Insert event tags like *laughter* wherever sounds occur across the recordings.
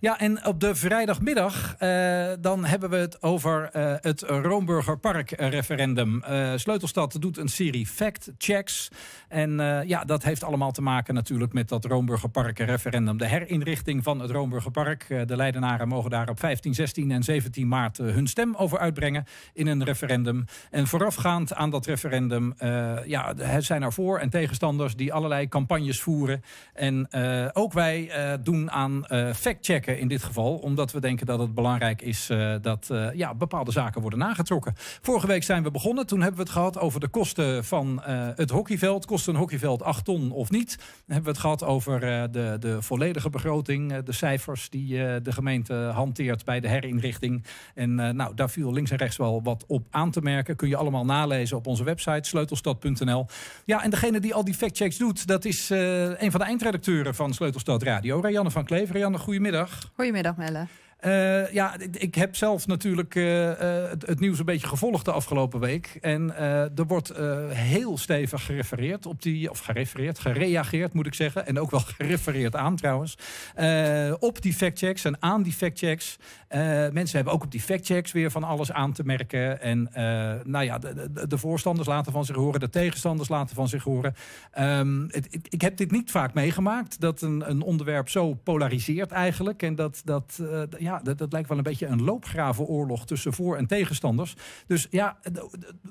Ja, en op de vrijdagmiddag eh, dan hebben we het over eh, het Roomburger Park referendum. Eh, sleutelstad doet een serie fact-checks. En ja, dat heeft allemaal te maken natuurlijk met dat Roomburger Park referendum. De herinrichting van het Roomburger Park. de Leidenaren mogen daar op 15, 16 en 17 maart hun stem over uitbrengen in een referendum. En voorafgaand aan dat referendum ja, zijn er voor- en tegenstanders die allerlei campagnes voeren. En ook wij doen aan fact-check in dit geval. Omdat we denken dat het belangrijk is eh, dat eh, ja, bepaalde zaken worden nagetrokken. Vorige week zijn we begonnen. Toen hebben we het gehad over de kosten van eh, het hockeyveld. Kost een hockeyveld 8 ton of niet? Dan hebben we het gehad over de, de volledige begroting. de cijfers die de gemeente hanteert bij de herinrichting. En nou, daar viel links en rechts wel wat op aan te merken. Kun je allemaal nalezen op onze website sleutelstad.nl. Ja, en degene die al die factchecks doet, dat is een van de eindredacteuren van Sleutelstad Radio. Rayanne van Kleef. Rayanne, goedemiddag. Goedemiddag. Melle. Eh, ja, ik, heb zelf natuurlijk eh, eh, het, het, nieuws een beetje gevolgd de afgelopen week. En er wordt heel stevig gerefereerd op die, of gerefereerd, gereageerd moet ik zeggen. En ook wel *laughs* gerefereerd aan trouwens. op die factchecks en aan die factchecks. mensen hebben ook op die factchecks weer van alles aan te merken. En nou ja, de, de, voorstanders laten van zich horen, de tegenstanders laten van zich horen. Ehm, het, ik, ik, heb dit niet vaak meegemaakt, dat een, een onderwerp zo polariseert eigenlijk. En dat, dat ja, ja, dat, dat lijkt wel een beetje een loopgravenoorlog tussen voor- en tegenstanders. Dus ja,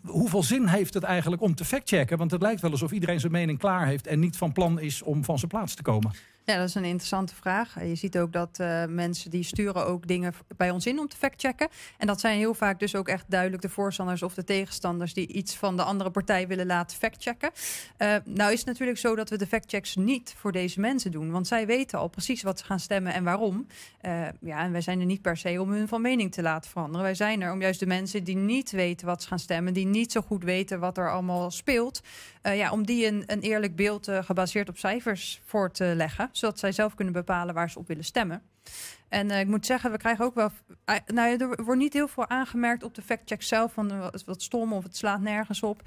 hoeveel zin heeft het eigenlijk om te factchecken? Want het lijkt wel alsof iedereen zijn mening klaar heeft en niet van plan is om van zijn plaats te komen. Ja, dat is een interessante vraag. Je ziet ook dat eh, mensen die sturen ook dingen bij ons in om te factchecken. En dat zijn heel vaak dus ook echt duidelijk de voorstanders of de tegenstanders die iets van de andere partij willen laten factchecken. Eh, nou is het natuurlijk zo dat we de factchecks niet voor deze mensen doen, want zij weten al precies wat ze gaan stemmen en waarom. Eh, ja, en wij zijn er niet per se om hun van mening te laten veranderen. Wij zijn er om juist de mensen die niet weten wat ze gaan stemmen, die niet zo goed weten wat er allemaal speelt, ja, om die een, een eerlijk beeld gebaseerd op cijfers voor te leggen zodat zij zelf kunnen bepalen waar ze op willen stemmen. En eh, ik moet zeggen, we krijgen ook wel. Eh, nou, er wordt niet heel veel aangemerkt op de factcheck zelf. Van eh, wat stom of het slaat nergens op.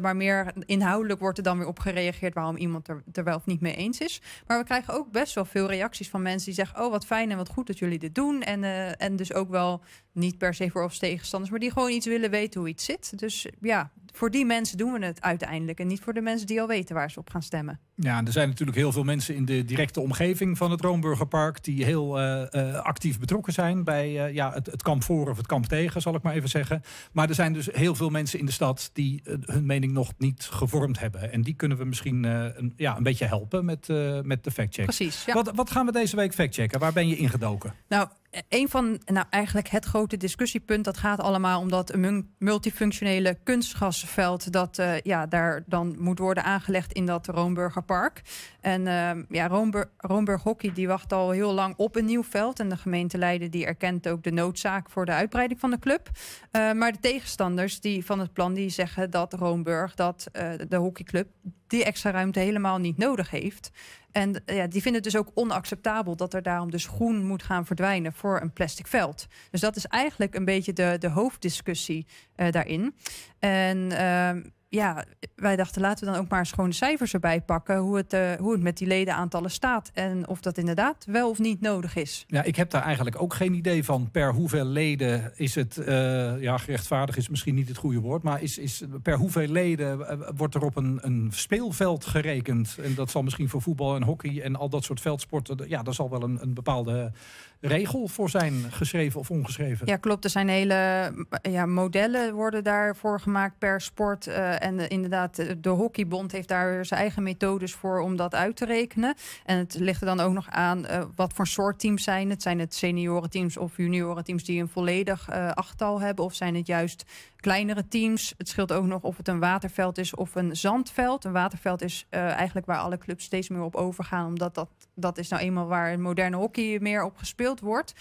maar meer inhoudelijk wordt er dan weer op gereageerd waarom iemand er, wel of niet mee eens is. Maar we krijgen ook best wel veel reacties van mensen die zeggen: Oh, wat fijn en wat goed dat jullie dit doen. En, en dus ook wel niet per se voor of tegenstanders, maar die gewoon iets willen weten hoe iets zit. Dus ja, voor die mensen doen we het uiteindelijk. En niet voor de mensen die al weten waar ze op gaan stemmen. Ja, en er zijn natuurlijk heel veel mensen in de directe omgeving van het Roomburgerpark die heel eh, eh, actief betrokken zijn bij eh, ja, het, het, kamp voor of het kamp tegen, zal ik maar even zeggen. Maar er zijn dus heel veel mensen in de stad die hun mening nog niet gevormd hebben. En die kunnen we misschien een, ja, een beetje helpen met, met de factcheck. Precies. Wat, wat gaan we deze week factchecken? Waar ben je ingedoken? Nou, een van, nou eigenlijk het grote discussiepunt, dat gaat allemaal om dat multifunctionele kunstgasveld, dat eh, ja, daar dan moet worden aangelegd in dat Roomburgerpark. En ehm, ja, Roomburg, Roomburg Hockey die wacht al heel lang op een nieuw veld. En de gemeente Leiden die erkent ook de noodzaak voor de uitbreiding van de club. Eh, maar de tegenstanders die van het plan die zeggen dat Roomburg, dat eh, de hockeyclub, die extra ruimte helemaal niet nodig heeft. En eh, ja, die vinden het dus ook onacceptabel dat er daarom dus groen moet gaan verdwijnen voor een plastic veld. Dus dat is eigenlijk een beetje de, de hoofddiscussie eh, daarin. En ehm, ja, wij dachten laten we dan ook maar eens gewoon de cijfers erbij pakken. Hoe het, eh, hoe het met die ledenaantallen staat. En of dat inderdaad wel of niet nodig is. Ja, ik heb daar eigenlijk ook geen idee van. Per hoeveel leden is het. Eh, ja, gerechtvaardig is misschien niet het goede woord. Maar is, is, per hoeveel leden eh, wordt er op een, een speelveld gerekend? En dat zal misschien voor voetbal en hockey en al dat soort veldsporten. Ja, daar zal wel een, een bepaalde regel voor zijn geschreven of ongeschreven. Ja, klopt. Er zijn hele ja, modellen worden daarvoor gemaakt per sport en eh, inderdaad, eh, de hockeybond heeft daar zijn eigen methodes voor om dat uit te rekenen. En het ligt er dan ook nog aan eh, wat voor soort teams zijn het. Zijn het seniorenteams of juniorenteams die een volledig achttal hebben? Of zijn het juist kleinere teams? Het scheelt ook nog of het een waterveld is of een zandveld. Een waterveld is eigenlijk waar alle clubs steeds meer op overgaan, omdat dat, dat is nou eenmaal waar moderne hockey meer op gespeeld wordt.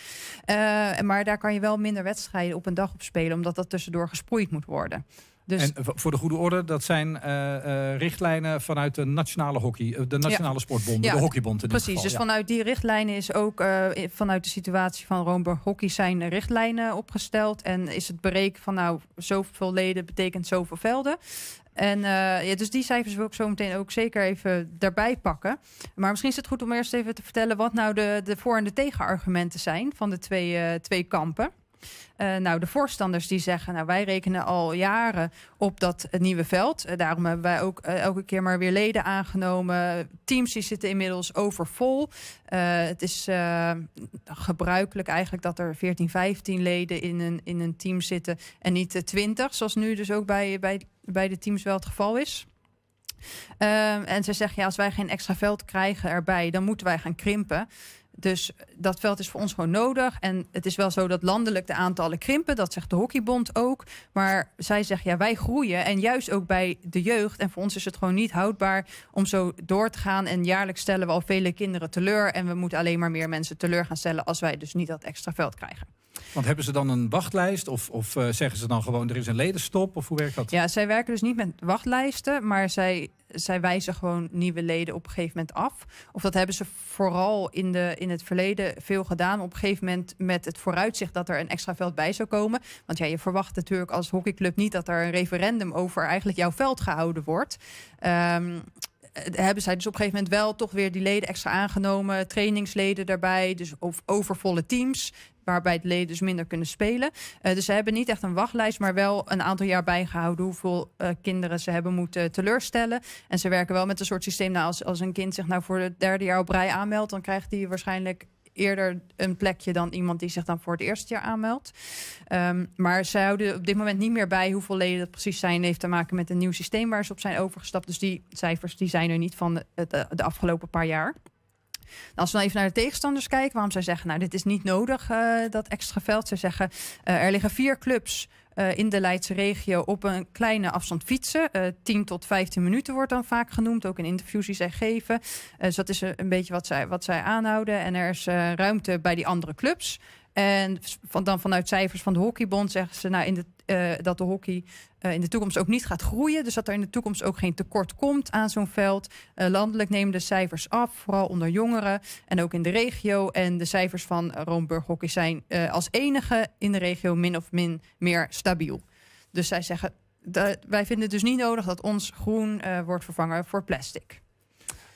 maar daar kan je wel minder wedstrijden op een dag op spelen, omdat dat tussendoor gesproeid moet worden. Dus- en voor de goede orde, dat zijn eh, eh, richtlijnen vanuit de nationale hockey, eh, de nationale ja. sportbond, ja, de hockeybond in Precies, dus vanuit die richtlijnen is ook vanuit de situatie van Roomburg Hockey zijn richtlijnen opgesteld. En is het bereik van nou, zoveel leden betekent zoveel velden. En ja, dus die cijfers wil ik zo meteen ook zeker even daarbij pakken. Maar misschien is het goed om eerst even te vertellen wat nou de, de voor- en de tegenargumenten zijn van de twee, twee kampen. Eh, nou, de voorstanders die zeggen, nou, wij rekenen al jaren op dat nieuwe veld. Eh, daarom hebben wij ook eh, elke keer maar weer leden aangenomen. Teams die zitten inmiddels overvol. het is gebruikelijk eigenlijk dat er 14, 15 leden in een, in een team zitten en niet 20, zoals nu dus ook bij, bij, bij de teams wel het geval is. Ehm, en ze zeggen, ja, als wij geen extra veld krijgen erbij, dan moeten wij gaan krimpen. Dus dat veld is voor ons gewoon nodig. En het is wel zo dat landelijk de aantallen krimpen. Dat zegt de Hockeybond ook. Maar zij zegt, ja, wij groeien. En juist ook bij de jeugd. En voor ons is het gewoon niet houdbaar om zo door te gaan. En jaarlijks stellen we al vele kinderen teleur. En we moeten alleen maar meer mensen teleur gaan stellen... als wij dus niet dat extra veld krijgen. Want hebben ze dan een wachtlijst of, of eh, zeggen ze dan gewoon er is een ledenstop of hoe werkt dat? Ja, zij werken dus niet met wachtlijsten, maar zij, zij wijzen gewoon nieuwe leden op een gegeven moment af. Of dat hebben ze vooral in, de, in het verleden veel gedaan. Op een gegeven moment met het vooruitzicht dat er een extra veld bij zou komen. Want ja, je verwacht natuurlijk als hockeyclub niet dat er een referendum over eigenlijk jouw veld gehouden wordt. Ehm, eh, hebben zij dus op een gegeven moment wel toch weer die leden extra aangenomen. Trainingsleden daarbij, dus of overvolle teams waarbij het leden dus minder kunnen spelen. Eh, dus ze hebben niet echt een wachtlijst, maar wel een aantal jaar bijgehouden hoeveel eh, kinderen ze hebben moeten teleurstellen. En ze werken wel met een soort systeem. Nou, als, als een kind zich nou voor het derde jaar op rij aanmeldt, dan krijgt hij waarschijnlijk eerder een plekje dan iemand die zich dan voor het eerste jaar aanmeldt. Ehm, maar ze houden op dit moment niet meer bij hoeveel leden dat precies zijn. Dat heeft te maken met een nieuw systeem waar ze op zijn overgestapt. Dus die cijfers die zijn er niet van de, eh, de afgelopen paar jaar. Nou, als we dan even naar de tegenstanders kijken, waarom zij zeggen, nou dit is niet nodig, eh, dat extra veld. Ze zeggen, eh, er liggen vier clubs eh, in de Leidse regio op een kleine afstand fietsen. Uh, 10 tot 15 minuten wordt dan vaak genoemd, ook in interviews die zij geven. dus dat is een beetje wat zij, wat zij aanhouden. En er is ruimte bij die andere clubs. En van, dan vanuit cijfers van de Hockeybond zeggen ze nou, in de, eh, dat de hockey eh, in de toekomst ook niet gaat groeien. Dus dat er in de toekomst ook geen tekort komt aan zo'n veld. Eh, landelijk nemen de cijfers af, vooral onder jongeren en ook in de regio. En de cijfers van Roomburg Hockey zijn als enige in de regio min of min meer stabiel. Dus zij zeggen, wij vinden het dus niet nodig dat ons groen wordt vervangen voor plastic.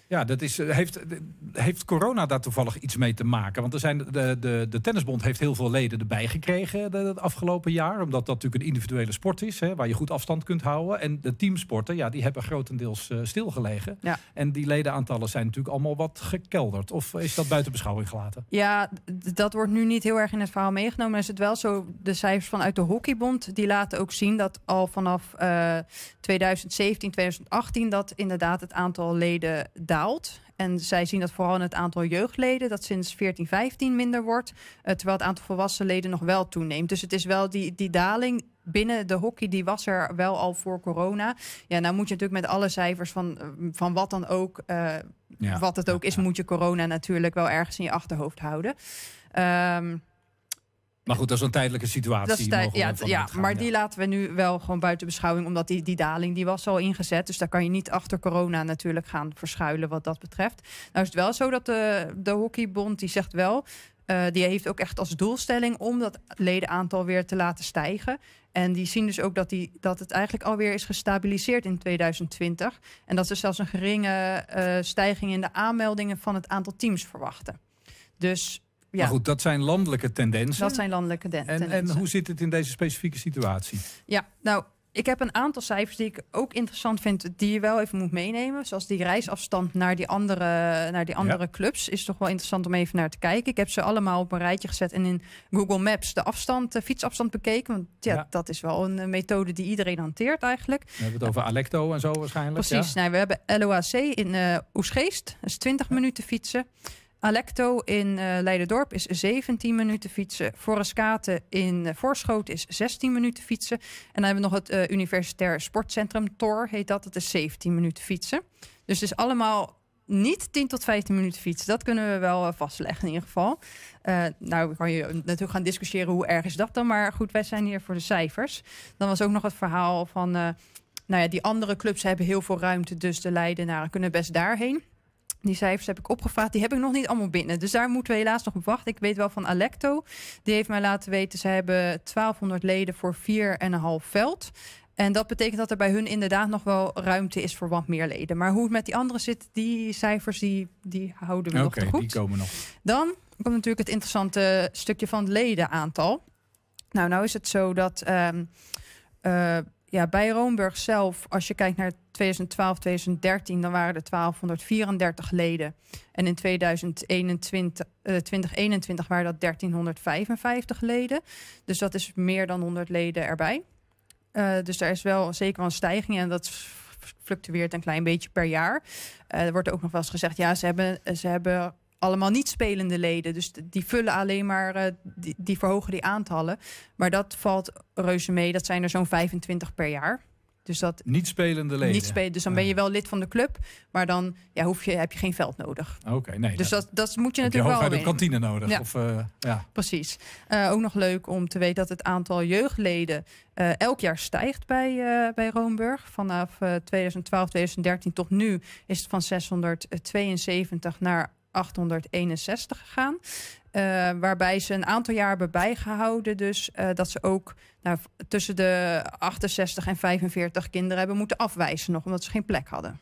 Ja, dat is, eh, heeft, eh, heeft corona daar toevallig iets mee te maken? Want er zijn, de, de, de Tennisbond heeft heel veel leden erbij gekregen dat afgelopen jaar. Omdat dat natuurlijk een individuele sport is, hè, waar je goed afstand kunt houden. En de teamsporten, ja, die hebben grotendeels eh, stilgelegen. Ja. En die ledenaantallen zijn natuurlijk allemaal wat gekelderd. Of is dat buiten beschouwing gelaten? Ja, dat wordt nu niet heel erg in het verhaal meegenomen. is het wel zo, de cijfers vanuit de Hockeybond, die laten ook zien dat al vanaf 2017, 2018, dat inderdaad het aantal leden daar en zij zien dat vooral het aantal jeugdleden, dat sinds 14, 15 minder wordt. Eh, terwijl het aantal volwassen leden nog wel toeneemt. Dus het is wel die, die daling binnen de hockey, die was er wel al voor corona. Ja, nou moet je natuurlijk met alle cijfers van, eh, van wat dan ook, eh, ja, wat het ook is, moet je corona natuurlijk wel ergens in je achterhoofd houden. Ehm, maar goed, dat is een tijdelijke situatie. Dat is ja, ja maar die laten we nu wel gewoon buiten beschouwing. Omdat die, die daling die was al ingezet. Dus daar kan je niet achter corona natuurlijk gaan verschuilen wat dat betreft. Nou is het wel zo dat de, de hockeybond die zegt wel... Eh, die heeft ook echt als doelstelling om dat ledenaantal weer te laten stijgen. En die zien dus ook dat, die, dat het eigenlijk alweer is gestabiliseerd in 2020. En dat ze zelfs een geringe eh, stijging in de aanmeldingen van het aantal teams verwachten. Dus ja. Maar goed, dat zijn landelijke tendensen. Dat zijn landelijke en, tendensen. En hoe zit het in deze specifieke situatie? Ja, nou, ik heb een aantal cijfers die ik ook interessant vind, die je wel even moet meenemen. Zoals die reisafstand naar die andere, naar die andere clubs is toch wel interessant om even naar te kijken. Ik heb ze allemaal op een rijtje gezet en in Google Maps de afstand, de eh, fietsafstand bekeken. Want ja, dat is wel een eh, methode die iedereen hanteert eigenlijk. We hebben het over Alecto en zo waarschijnlijk. Precies, ja. Nou, we hebben LOAC in uh, eh, Oesgeest. Dat is 20 minuten fietsen. Alecto in uh, eh, Dorp is 17 minuten fietsen. Forescate in eh, Voorschoot is 16 minuten fietsen. En dan hebben we nog het eh, Universitair Sportcentrum, TOR heet dat. Dat is 17 minuten fietsen. Dus het is allemaal niet 10 tot 15 minuten fietsen. Dat kunnen we wel vastleggen in ieder geval. Uh, nou, kan je natuurlijk gaan discussiëren hoe erg is dat dan. Maar goed, wij zijn hier voor de cijfers. Dan was ook nog het verhaal van... nou ja, die andere clubs hebben heel veel ruimte. Dus de Leidenaren kunnen best daarheen. Die cijfers heb ik opgevraagd. Die heb ik nog niet allemaal binnen. Dus daar moeten we helaas nog op wachten. Ik weet wel van Alecto. Die heeft mij laten weten, ze hebben 1200 leden voor 4,5 veld. En dat betekent dat er bij hun inderdaad nog wel ruimte is voor wat meer leden. Maar hoe het met die anderen zit, die cijfers, die, die houden we okay, nog goed. die komen nog. Dan komt natuurlijk het interessante stukje van het ledenaantal. Nou, nou is het zo dat... Ehm, eh, ja, bij Roomburg zelf, als je kijkt naar 2012, 2013, dan waren er 1234 leden. En in 2021, 2021 eh, waren dat 1355 leden. Dus dat is meer dan 100 leden erbij. Eh, dus daar is wel zeker een stijging en dat fluctueert een klein beetje per jaar. Eh, er wordt ook nog wel eens gezegd, ja, ze hebben, ze hebben allemaal niet spelende leden. Dus die vullen alleen maar, eh, die, verhogen die aantallen. Maar dat valt reuze mee. Dat zijn er zo'n 25 per jaar. Dus dat, niet spelende leden. Niet spelen, dus dan ben je wel lid van de club, maar dan ja, hoef je, heb je geen veld nodig. Oké, nee. Dus dat, dat, moet je natuurlijk je wel. kantine nodig? Ja. Of, eh, ja. Precies. Eh, ook nog leuk om te weten dat het aantal jeugdleden elk jaar stijgt bij, bij Roomburg. Vanaf 2012, 2013 tot nu is het van 672 naar 861 gegaan. Eh, waarbij ze een aantal jaar hebben bijgehouden. Dus eh, dat ze ook nou, tussen de 68 en 45 kinderen hebben moeten afwijzen nog. Omdat ze geen plek hadden.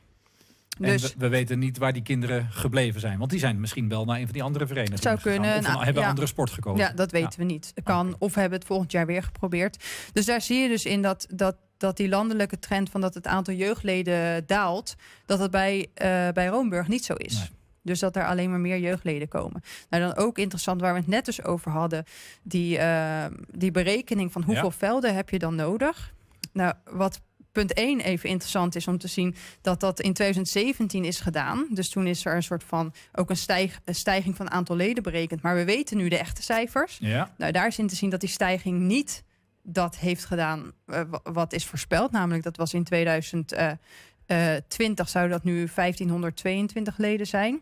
Dus we, weten niet waar die kinderen gebleven zijn. Want die zijn misschien wel naar een van die andere verenigingen kunnen, gegaan, nou, hebben andere sport gekozen. Ja, dat weten we niet. Kan, Of hebben het volgend jaar weer geprobeerd. Dus daar zie je dus in dat, dat, dat die landelijke trend... van dat het aantal jeugdleden daalt... dat dat bij, uh, bij Roomburg niet zo is. Dus dat er alleen maar meer jeugdleden komen. Nou, dan ook interessant waar we het net dus over hadden. Die, eh, die berekening van hoeveel velden heb je dan nodig? Nou, wat punt 1 even interessant is om te zien dat dat in 2017 is gedaan. Dus toen is er een soort van ook een, stijging van aantal leden berekend. Maar we weten nu de echte cijfers. Ja. Nou, daar is in te zien dat die stijging niet dat heeft gedaan eh, wat is voorspeld. Namelijk dat was in 2020 eh, zou dat nu 1522 leden zijn.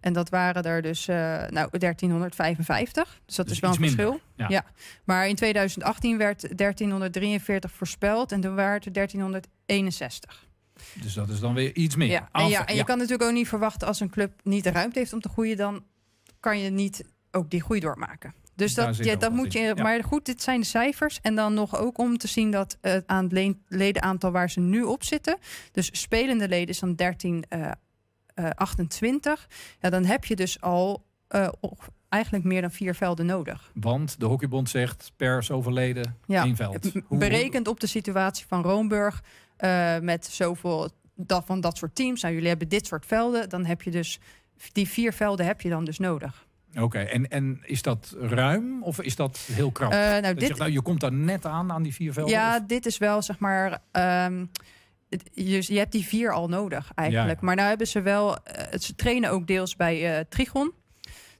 En dat waren er dus eh, nou, 1355. Dus dat dus is wel een verschil. Minder, ja. Maar in 2018 werd 1343 voorspeld en toen waren het 1361. Dus dat is dan weer iets meer. Ja. en, ja, en je kan natuurlijk ook niet verwachten als een club niet de ruimte heeft om te groeien, dan kan je niet ook die groei doormaken. Dus dat, dat moet je. Maar goed, dit zijn de cijfers. En dan nog ook om te zien dat het eh, aan het ledenaantal waar ze nu op zitten. Dus spelende leden is dan 13. 28, eh, ja, dan heb je dus al uh, eigenlijk meer dan vier velden nodig. Want de Hockeybond zegt per overleden ja, één veld. Hoe... Berekend op de situatie van Roomburg eh, met zoveel dat, van dat soort teams. Nou, jullie hebben dit soort velden, dan heb je dus die vier velden heb je dan dus nodig. Oké, en, en is dat ruim of is dat heel krap? Uh, nou, dit... je, nou, je komt daar net aan, aan die vier velden? Ja, dit is wel zeg maar... Ehm, dus je hebt die vier al nodig eigenlijk. Maar nou hebben ze wel, eh, ze trainen ook deels bij eh, Trigon.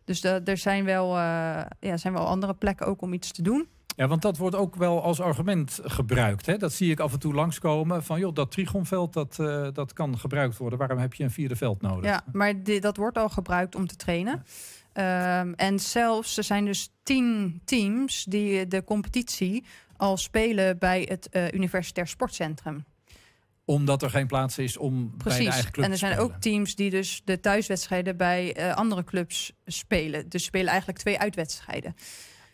Dus de, er zijn wel, eh, ja, zijn wel andere plekken ook om iets te doen. Ja, want dat wordt ook wel als argument gebruikt. Hè? Dat zie ik af en toe langskomen. Van joh, dat trigonveld dat, dat kan gebruikt worden. Waarom heb je een vierde veld nodig? Ja, maar die, dat wordt al gebruikt om te trainen. Ehm, en zelfs, er zijn dus tien teams die de competitie al spelen bij het Universitair Sportcentrum omdat er geen plaats is om Precies. bij eigen club en er zijn ook teams die dus de thuiswedstrijden bij eh, andere clubs spelen. Dus spelen eigenlijk twee uitwedstrijden.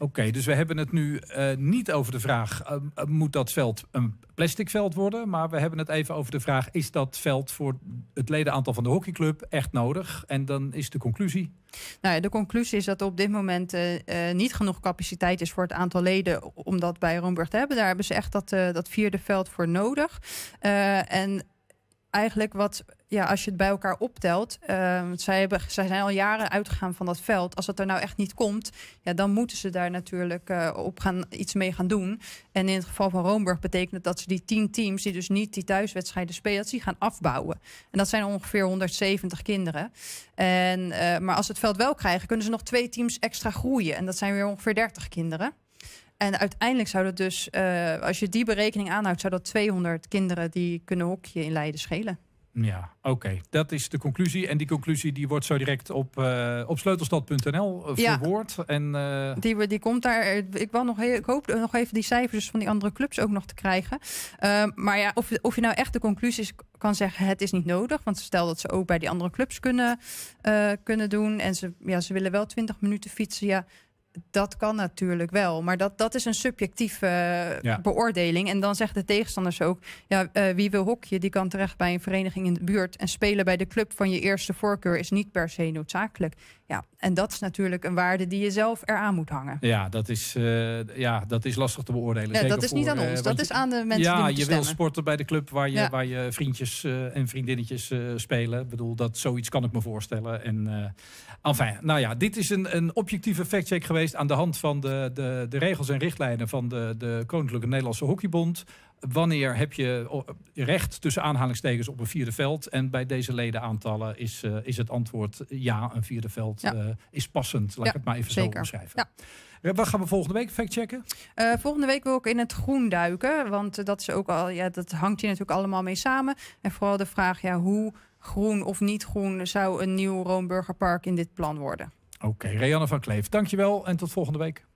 Oké, dus we hebben het nu eh, niet over de vraag: eh, eh, moet dat veld een plastic veld worden? Maar we hebben het even over de vraag: is dat veld voor het ledenaantal van de hockeyclub echt nodig? En dan is de conclusie. Nou, ja, de conclusie is dat op dit moment niet genoeg capaciteit is voor het aantal leden om dat bij Romburg te hebben. Daar hebben ze echt dat, dat vierde veld voor nodig. en eigenlijk wat ja, als je het bij elkaar optelt, uh, zij, hebben, zij zijn al jaren uitgegaan van dat veld. Als dat er nou echt niet komt, ja, dan moeten ze daar natuurlijk eh, op gaan, iets mee gaan doen. En in het geval van Roomburg betekent dat dat ze die tien teams, die dus niet die thuiswedstrijden spelen, die gaan afbouwen. En dat zijn ongeveer 170 kinderen. En, eh, maar als ze het veld wel krijgen, kunnen ze nog twee teams extra groeien. En dat zijn weer ongeveer 30 kinderen. En uiteindelijk zou dat dus, eh, als je die berekening aanhoudt, zou dat 200 kinderen die kunnen hokje in Leiden schelen. Ja, oké. Dat is de conclusie. En die conclusie die wordt zo direct op, eh, op sleutelstad.nl eh, verwoord. En, eh, die, die komt daar. Ik, wil nog ik hoop nog even die cijfers van die andere clubs ook nog te krijgen. maar ja, of, of je nou echt de conclusies kan zeggen: het is niet nodig. Want stel dat ze ook bij die andere clubs kunnen, kunnen doen. En ze, ja, ze willen wel 20 minuten fietsen. Ja, dat kan natuurlijk wel, maar dat, dat is een subjectieve eh, beoordeling. En dan zeggen de tegenstanders ook: ja, eh, wie wil hokje, die kan terecht bij een vereniging in de buurt. En spelen bij de club van je eerste voorkeur is niet per se noodzakelijk. Ja, en dat is natuurlijk een waarde die je zelf eraan moet hangen. Ja, dat is, eh, ja, dat is lastig te beoordelen. Ja, dat is niet aan eh, ons, dat is aan de mensen ja, die Ja, je wil sporten bij de club waar je, waar je vriendjes eh, en vriendinnetjes spelen. Ik bedoel, dat zoiets kan ik me voorstellen. En, enfin, nou ja, dit is een, een objectieve factcheck geweest aan de hand van de, de, de regels en richtlijnen van de, de Koninklijke Nederlandse Hockeybond wanneer heb je oh, recht tussen aanhalingstekens op een vierde veld? En bij deze ledenaantallen is, eh, is het antwoord ja, een vierde veld eh, is passend. Laat ik het maar even zo omschrijven. Ja. Eh, wat gaan we volgende week factchecken? Uh, volgende week wil ik in het groen duiken. Want dat, is ook al, ja, dat hangt hier natuurlijk allemaal mee samen. En vooral de vraag ja, hoe groen of niet groen zou een nieuw Roomburgerpark in dit plan worden. Oké, okay, Reanne van Kleef, dankjewel en tot volgende week.